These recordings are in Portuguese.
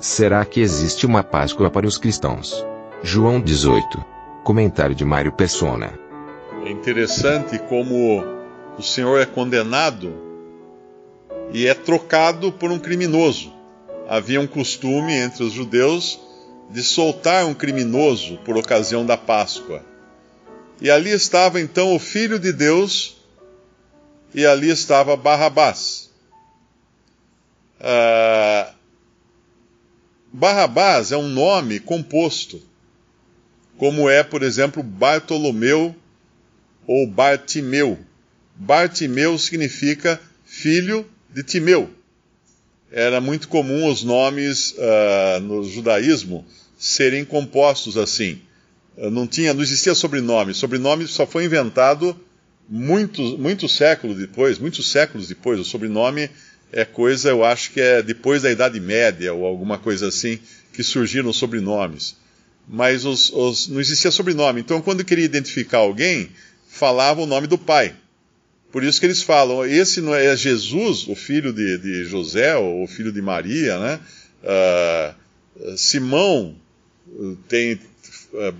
Será que existe uma Páscoa para os cristãos? João 18. Comentário de Mário Persona. É interessante como o Senhor é condenado e é trocado por um criminoso. Havia um costume entre os judeus de soltar um criminoso por ocasião da Páscoa. E ali estava então o Filho de Deus, e ali estava Barrabás. Ah, Barrabás é um nome composto, como é, por exemplo, Bartolomeu ou Bartimeu. Bartimeu significa filho de Timeu. Era muito comum os nomes uh, no judaísmo serem compostos assim. Ah, não tinha, não existia sobrenome. Sobrenome só foi inventado muitos, muitos séculos depois, muitos séculos depois. O sobrenome é coisa, eu acho que é depois da Idade Média ou alguma coisa assim, que surgiram sobrenomes. Mas os, os, não existia sobrenome. Então, quando queria identificar alguém, falava o nome do pai. Por isso que eles falam, esse não é, é Jesus, o filho de, de José, ou o filho de Maria, né? Uh, Simão eh, tem uh,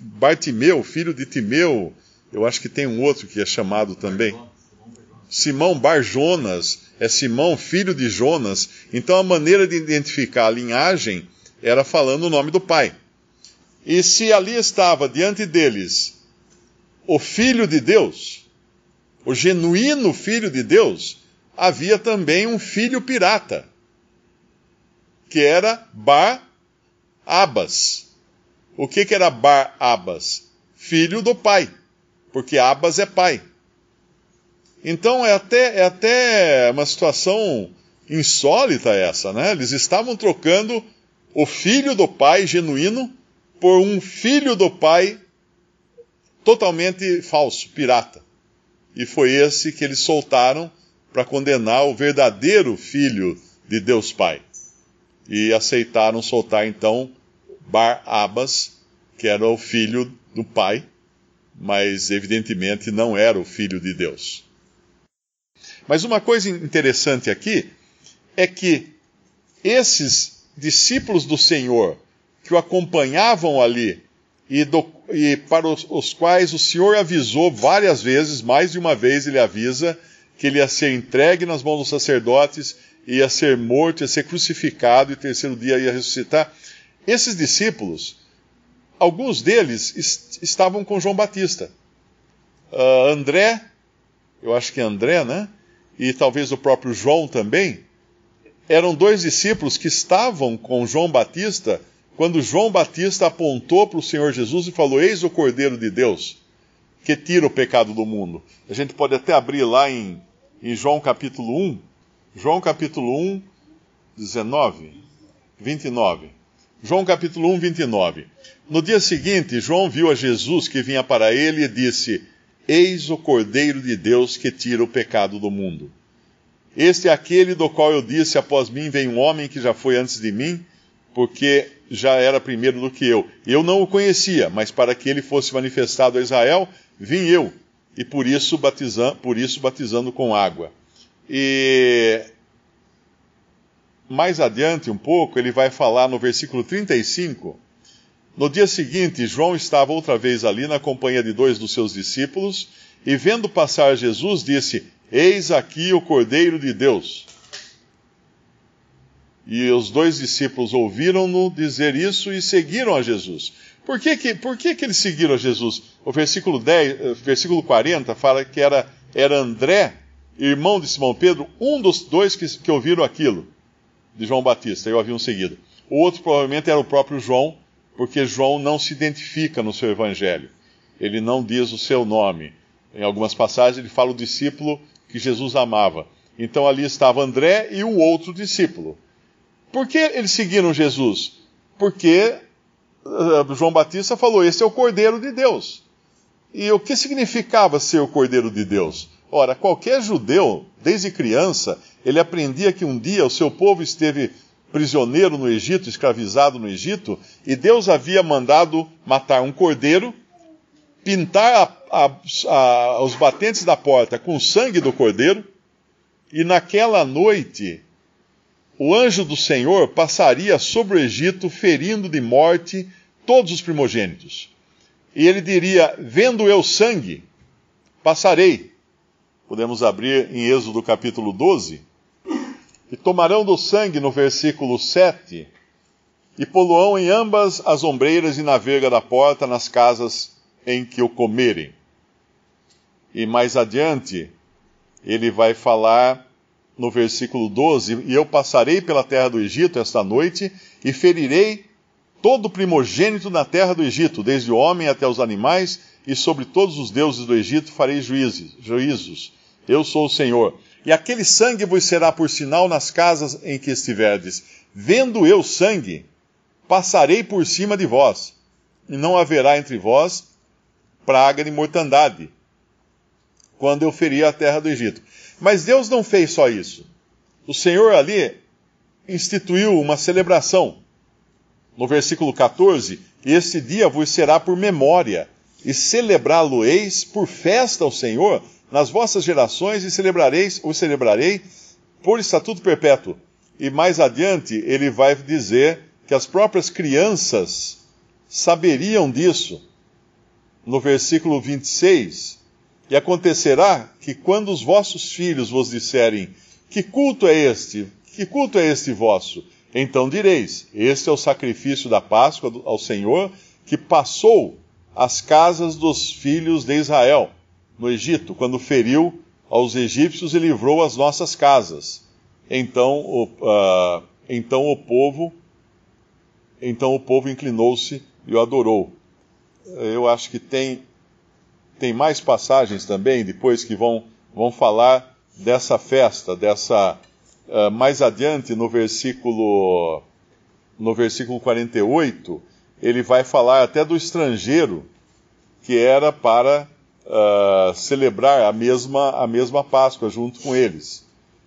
Bartimeu, filho de Timeu, eu acho que tem um outro que é chamado também. Bartolomeu. Simão Bar Jonas é Simão, filho de Jonas. Então a maneira de identificar a linhagem era falando o nome do pai. E se ali estava diante deles o filho de Deus, o genuíno filho de Deus, havia também um filho pirata, que era Bar Abas. O que, que era Bar Abas? Filho do pai, porque Abas é pai. Então é até, é até uma situação insólita essa, né? Eles estavam trocando o filho do pai genuíno por um filho do pai totalmente falso, pirata. E foi esse que eles soltaram para condenar o verdadeiro filho de Deus Pai. E aceitaram soltar então Bar Abbas, que era o filho do pai, mas evidentemente não era o filho de Deus. Mas uma coisa interessante aqui é que esses discípulos do Senhor que o acompanhavam ali e, do, e para os, os, quais o Senhor avisou várias vezes, mais de uma vez ele avisa, que ele ia ser entregue nas mãos dos sacerdotes, ia ser morto, ia ser crucificado e terceiro dia ia ressuscitar. Esses discípulos, alguns deles est estavam com João Batista. Uh, André, eu acho que é André, né? e talvez o próprio João também, eram dois discípulos que estavam com João Batista quando João Batista apontou para o Senhor Jesus e falou: Eis o Cordeiro de Deus que tira o pecado do mundo. A gente pode até abrir lá em, em João capítulo 1, João capítulo 1, 19, 29. João capítulo 1, 29. No dia seguinte, João viu a Jesus que vinha para ele e disse: Eis o Cordeiro de Deus que tira o pecado do mundo. Este é aquele do qual eu disse: Após mim vem um homem que já foi antes de mim, porque já era primeiro do que eu. Eu não o conhecia, mas para que ele fosse manifestado a Israel, vim eu, e por isso, batizando, por isso batizando com água. E mais adiante um pouco, ele vai falar no versículo 35 no dia seguinte, João estava outra vez ali na companhia de dois dos seus discípulos e, vendo passar Jesus, disse: Eis aqui o Cordeiro de Deus. E os dois discípulos ouviram-no dizer isso e seguiram a Jesus. Por que, que, por que, que eles seguiram a Jesus? O versículo, 10, eh, versículo 40 fala que era, era André, irmão de Simão Pedro, um dos dois que, que ouviram aquilo de João Batista, eu haviam seguido. O outro provavelmente era o próprio João, porque João não se identifica no seu evangelho. Ele não diz o seu nome. Em algumas passagens ele fala o discípulo que Jesus amava. Então ali estava André e o outro discípulo. Por que eles seguiram Jesus? Porque eh, João Batista falou: Esse é o Cordeiro de Deus. E o que significava ser o Cordeiro de Deus? Ora, qualquer judeu, desde criança, ele aprendia que um dia o seu povo esteve prisioneiro no Egito, escravizado no Egito, e Deus havia mandado matar um cordeiro, pintar a, a, a, os batentes da porta com o sangue do cordeiro, e naquela noite o anjo do Senhor passaria sobre o Egito, ferindo de morte todos os primogênitos. E ele diria: Vendo eu sangue, passarei. Podemos abrir em Êxodo capítulo 12 e tomarão do sangue, no versículo 7, e poluão em ambas as ombreiras e na verga da porta, nas casas em que o comerem. E mais adiante, ele vai falar no versículo 12: E eu passarei pela terra do Egito esta noite e ferirei todo primogênito na terra do Egito, desde o homem até os animais, e sobre todos os deuses do Egito farei juízes, juízos. Eu sou o Senhor. E aquele sangue vos será por sinal nas casas em que estiverdes. Vendo eu sangue, passarei por cima de vós, e não haverá entre vós praga de mortandade, quando eu ferir a terra do Egito. Mas Deus não fez só isso. O Senhor ali instituiu uma celebração. No versículo 14, este dia vos será por memória, e celebrá-lo-eis por festa ao Senhor nas vossas gerações e celebrareis, o celebrarei por estatuto perpétuo. E mais adiante ele vai dizer que as próprias crianças saberiam disso. No versículo 26, e acontecerá que quando os vossos filhos vos disserem: Que culto é este? Que culto é este vosso? Então direis: Este é o sacrifício da Páscoa ao Senhor, que passou as casas dos filhos de Israel no Egito, quando feriu aos egípcios e livrou as nossas casas. Então o, uh, então o povo então o povo inclinou-se e o adorou. Eu acho que tem tem mais passagens também depois que vão vão falar dessa festa, dessa uh, mais adiante no versículo no versículo 48, ele vai falar até do estrangeiro que era para ah, celebrar a mesma, a mesma Páscoa junto com eles.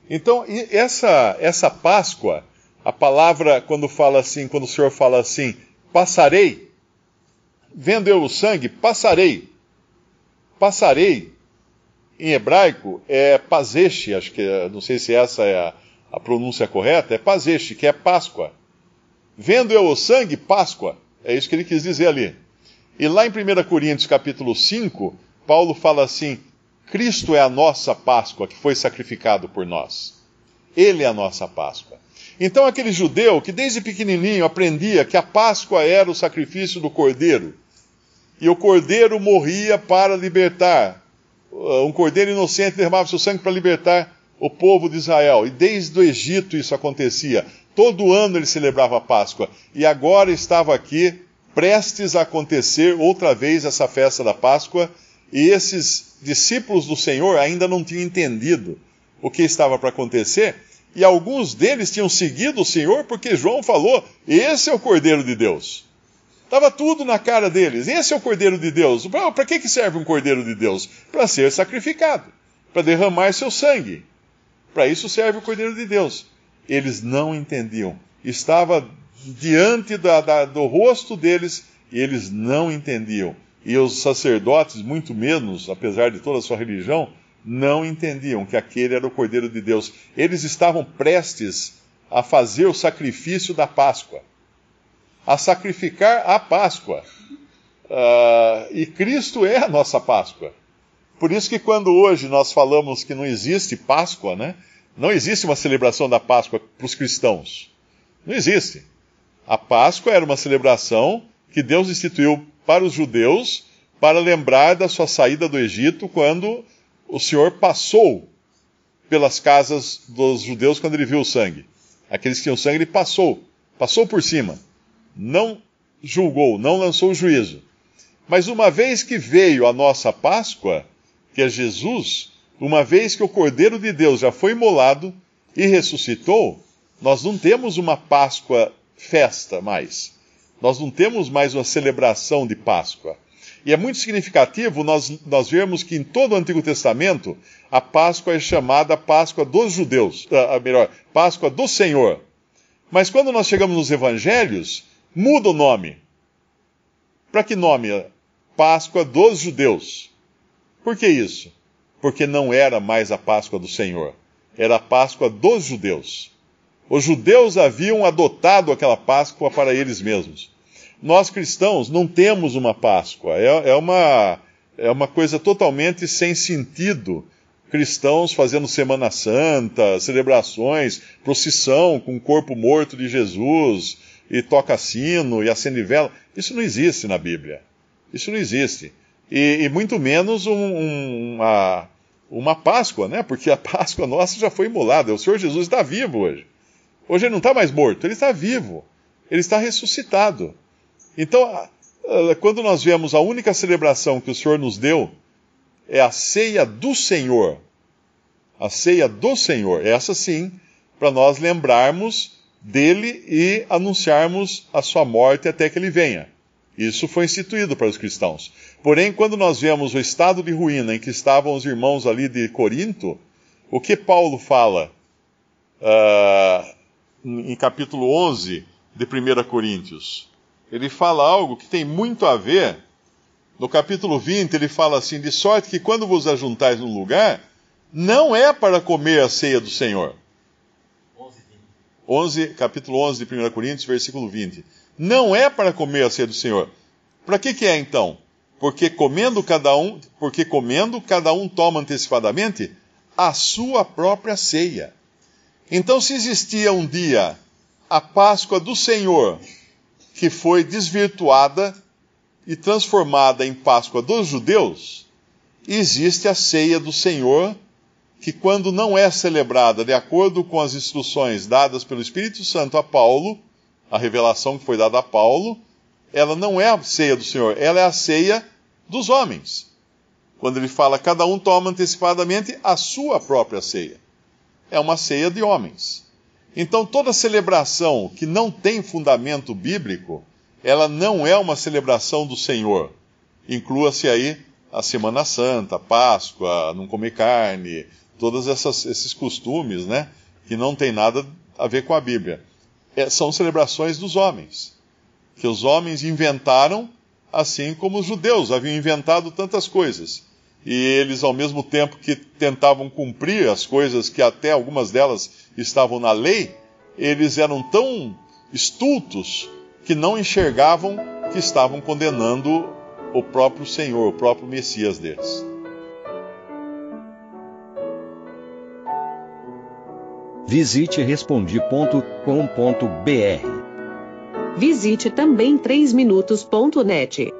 Então, essa, essa Páscoa, a palavra, quando fala assim, quando o Senhor fala assim, passarei, vendo eu o sangue, passarei. Passarei, em hebraico, é pazeche, acho que, eh, não sei se essa é a, a pronúncia correta, é pazeche, que é Páscoa. Vendo eu o sangue, Páscoa. É isso que ele quis dizer ali. E lá em 1 Coríntios capítulo 5, Paulo fala assim: Cristo é a nossa Páscoa que foi sacrificado por nós. Ele é a nossa Páscoa. Então, aquele judeu que desde pequenininho aprendia que a Páscoa era o sacrifício do cordeiro, e o cordeiro morria para libertar, uh, um cordeiro inocente derramava seu sangue para libertar o povo de Israel. E desde o Egito isso acontecia. Todo ano ele celebrava a Páscoa. E agora estava aqui, prestes a acontecer outra vez essa festa da Páscoa e esses discípulos do Senhor ainda não tinham entendido o que estava para acontecer, e alguns deles tinham seguido o Senhor porque João falou: Esse é o Cordeiro de Deus. Estava tudo na cara deles: Esse é o Cordeiro de Deus. Para que, que serve um Cordeiro de Deus? Para ser sacrificado, para derramar seu sangue. Para isso serve o Cordeiro de Deus. Eles não entendiam. Estava diante da, da, do rosto deles e eles não entendiam e os sacerdotes, muito menos, apesar de toda a sua religião, não entendiam que aquele era o Cordeiro de Deus. Eles estavam prestes a fazer o sacrifício da Páscoa, a sacrificar a Páscoa. Uh, e Cristo é a nossa Páscoa. Por isso que quando hoje nós falamos que não existe Páscoa, né? Não existe uma celebração da Páscoa para os cristãos. Não existe. A Páscoa era uma celebração que Deus instituiu para os judeus para lembrar da sua saída do Egito quando o Senhor passou pelas casas dos judeus quando ele viu o sangue. Aqueles que tinham sangue, ele passou, passou por cima. Não julgou, não lançou o juízo. Mas uma vez que veio a nossa Páscoa, que é Jesus, uma vez que o Cordeiro de Deus já foi imolado e ressuscitou, nós não temos uma Páscoa festa mais. Nós não temos mais uma celebração de Páscoa. E é muito significativo nós, nós vermos que em todo o Antigo Testamento a Páscoa é chamada Páscoa dos judeus, a ah, ah, melhor, Páscoa do Senhor. Mas quando nós chegamos nos Evangelhos, muda o nome. Para que nome? Páscoa dos judeus. Por que isso? Porque não era mais a Páscoa do Senhor, era a Páscoa dos judeus. Os judeus haviam adotado aquela Páscoa para eles mesmos. Nós cristãos não temos uma Páscoa. É, é uma, é uma coisa totalmente sem sentido. Cristãos fazendo Semana Santa, celebrações, procissão com o corpo morto de Jesus, e toca sino e acende vela. Isso não existe na Bíblia. Isso não existe. E, e muito menos um, um, uma, uma Páscoa, né? Porque a Páscoa nossa já foi imolada. O Senhor Jesus está vivo hoje. Hoje ele não está mais morto, ele está vivo. Ele está ressuscitado. Então, quando nós vemos a única celebração que o Senhor nos deu, é a ceia do Senhor. A ceia do Senhor. Essa sim, para nós lembrarmos dele e anunciarmos a sua morte até que ele venha. Isso foi instituído para os cristãos. Porém, quando nós vemos o estado de ruína em que estavam os irmãos ali de Corinto, o que Paulo fala? Uh, em capítulo 11 de 1 Coríntios. Ele fala algo que tem muito a ver. No capítulo 20, ele fala assim: De sorte que quando vos ajuntais num lugar, não é para comer a ceia do Senhor. 11, capítulo 11 de 1 Coríntios, versículo 20. Não é para comer a ceia do Senhor. Para que, que é então? Porque comendo cada um, porque comendo cada um toma antecipadamente a sua própria ceia. Então, se existia um dia, a Páscoa do Senhor, que foi desvirtuada e transformada em Páscoa dos judeus, existe a ceia do Senhor, que quando não é celebrada de acordo com as instruções dadas pelo Espírito Santo a Paulo, a revelação que foi dada a Paulo, ela não é a ceia do Senhor, ela é a ceia dos homens. Quando ele fala, cada um toma antecipadamente a sua própria ceia é uma ceia de homens. Então, toda celebração que não tem fundamento bíblico, ela não é uma celebração do Senhor. Inclua-se aí a Semana Santa, a Páscoa, não comer carne, todos esses costumes, né? Que não tem nada a ver com a Bíblia. É, são celebrações dos homens, que os homens inventaram, assim como os judeus haviam inventado tantas coisas e eles, ao mesmo tempo que tentavam cumprir as coisas que até algumas delas estavam na lei, eles eram tão estultos que não enxergavam que estavam condenando o próprio Senhor, o próprio Messias deles. Visite respondi.com.br. Visite também 3minutos.net.